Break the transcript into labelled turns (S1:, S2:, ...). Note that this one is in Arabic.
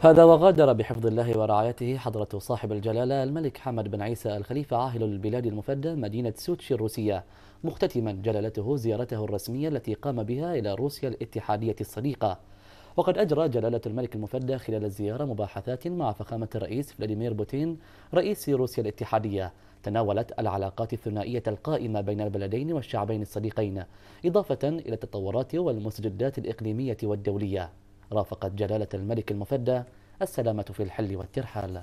S1: هذا وغادر بحفظ الله ورعايته حضرة صاحب الجلالة الملك حمد بن عيسى الخليفة عاهل البلاد المفدى مدينة سوتشي الروسية مختتما جلالته زيارته الرسمية التي قام بها إلى روسيا الاتحادية الصديقة وقد أجرى جلالة الملك المفدى خلال الزيارة مباحثات مع فخامة الرئيس فلاديمير بوتين رئيس روسيا الاتحادية تناولت العلاقات الثنائية القائمة بين البلدين والشعبين الصديقين إضافة إلى التطورات والمستجدات الإقليمية والدولية رافقت جلالة الملك المفدى السلامة في الحل والترحال